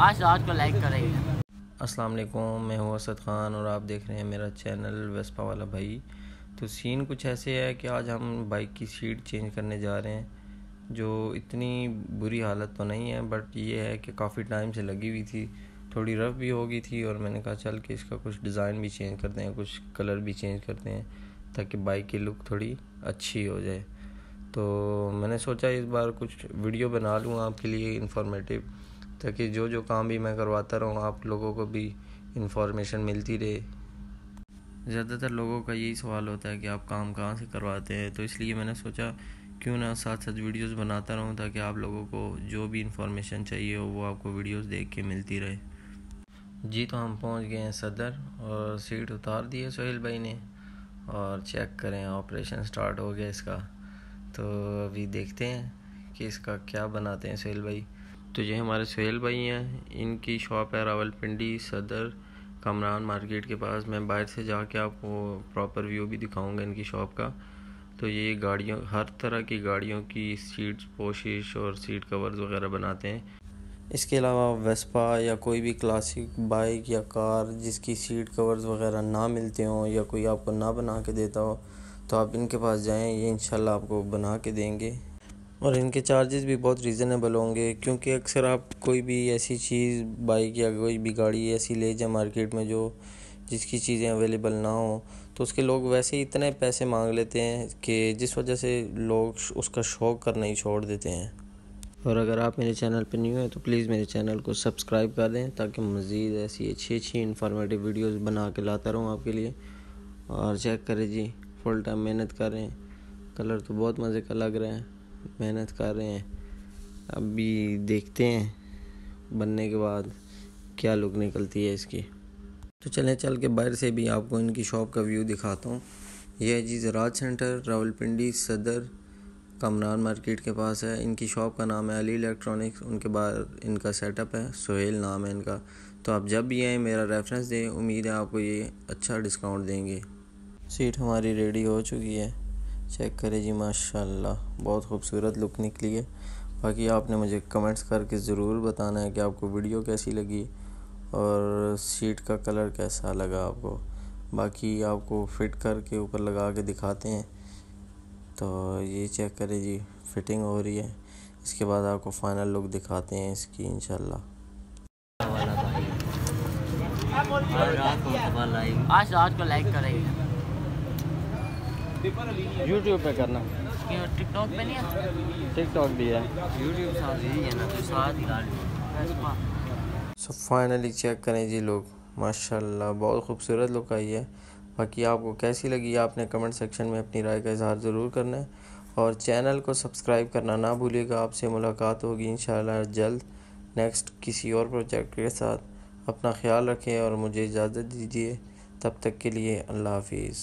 आज रात को लाइक करेंगे अस्सलाम वालेकुम मैं हूँ असद ख़ान और आप देख रहे हैं मेरा चैनल वेस्पा वाला भाई तो सीन कुछ ऐसे है कि आज हम बाइक की सीट चेंज करने जा रहे हैं जो इतनी बुरी हालत तो नहीं है बट ये है कि काफ़ी टाइम से लगी हुई थी थोड़ी रफ भी हो गई थी और मैंने कहा चल कि इसका कुछ डिज़ाइन भी चेंज करते हैं कुछ कलर भी चेंज करते हैं ताकि बाइक की लुक थोड़ी अच्छी हो जाए तो मैंने सोचा इस बार कुछ वीडियो बना लूँ आपके लिए इन्फॉर्मेटिव ताकि जो जो काम भी मैं करवाता रहूँ आप लोगों को भी इन्फॉर्मेशन मिलती रहे ज़्यादातर लोगों का यही सवाल होता है कि आप काम कहाँ से करवाते हैं तो इसलिए मैंने सोचा क्यों ना साथ साथ वीडियोस बनाता रहूँ ताकि आप लोगों को जो भी इन्फॉर्मेशन चाहिए हो वो आपको वीडियोस देख के मिलती रहे जी तो हम पहुँच गए हैं सदर और सीट उतार दी है सोहेल भाई ने और चेक करें ऑपरेशन स्टार्ट हो गया इसका तो अभी देखते हैं कि इसका क्या बनाते हैं सोहेल भाई तो ये हमारे सुहेल भाई हैं इनकी शॉप है रावलपिंडी सदर कमरान मार्केट के पास मैं बाहर से जाके आपको प्रॉपर व्यू भी दिखाऊंगा इनकी शॉप का तो ये गाड़ियों हर तरह की गाड़ियों की सीट पोशिश और सीट कवर्स वगैरह बनाते हैं इसके अलावा वेस्पा या कोई भी क्लासिक बाइक या कार जिसकी सीट कवर्स वगैरह ना मिलते हों या कोई आपको ना बना के देता हो तो आप इनके पास जाएं ये इन आपको बना के देंगे और इनके चार्जेस भी बहुत रीज़नेबल होंगे क्योंकि अक्सर आप कोई भी ऐसी चीज़ बाइक या कोई भी गाड़ी ऐसी ले जाए मार्केट में जो जिसकी चीज़ें अवेलेबल ना हो तो उसके लोग वैसे ही इतने पैसे मांग लेते हैं कि जिस वजह से लोग उसका शौक करना ही छोड़ देते हैं और अगर आप मेरे चैनल पर न्यू हैं तो प्लीज़ मेरे चैनल को सब्सक्राइब कर दें ताकि मज़ीद ऐसी अच्छी अच्छी इन्फॉर्मेटिव वीडियोस बना के लाता रहूँ आपके लिए और चेक करें जी फुल टाइम मेहनत करें कलर तो बहुत मज़े का लग रहा है मेहनत कर रहे हैं अभी देखते हैं बनने के बाद क्या लुक निकलती है इसकी तो चलें चल के बाहर से भी आपको इनकी शॉप का व्यू दिखाता हूँ यह है जी जराज सेंटर रावलपिंडी सदर कमरान मार्केट के पास है इनकी शॉप का नाम है अली इलेक्ट्रॉनिक्स उनके बाहर इनका सेटअप है सुहेल नाम है इनका तो आप जब भी आएँ मेरा रेफरेंस दें उम्मीद है आपको ये अच्छा डिस्काउंट देंगे सीट हमारी रेडी हो चुकी है चेक करें जी माशाल्लाह बहुत खूबसूरत लुक निकली है बाकी आपने मुझे कमेंट्स करके ज़रूर बताना है कि आपको वीडियो कैसी लगी और सीट का कलर कैसा लगा आपको बाकी आपको फिट करके ऊपर लगा के दिखाते हैं तो ये चेक करें जी फिटिंग हो रही है इसके बाद आपको फाइनल लुक दिखाते हैं इसकी शाला आज रात को लाइक करेंगे यूट्यूब पे करना टिकटॉक पे नहीं टिकटॉक भी है यूट्यूब साथ ही है ना तो साथ ही फाइनली चेक करें जी लोग माशाल्लाह बहुत खूबसूरत लुक आई है बाकी आपको कैसी लगी आपने कमेंट सेक्शन में अपनी राय का इजहार ज़रूर करना है और चैनल को सब्सक्राइब करना ना भूलिएगा आपसे मुलाकात होगी इन जल्द नेक्स्ट किसी और प्रोजेक्ट के साथ अपना ख्याल रखें और मुझे इजाज़त दीजिए तब तक के लिए अल्लाह हाफिज़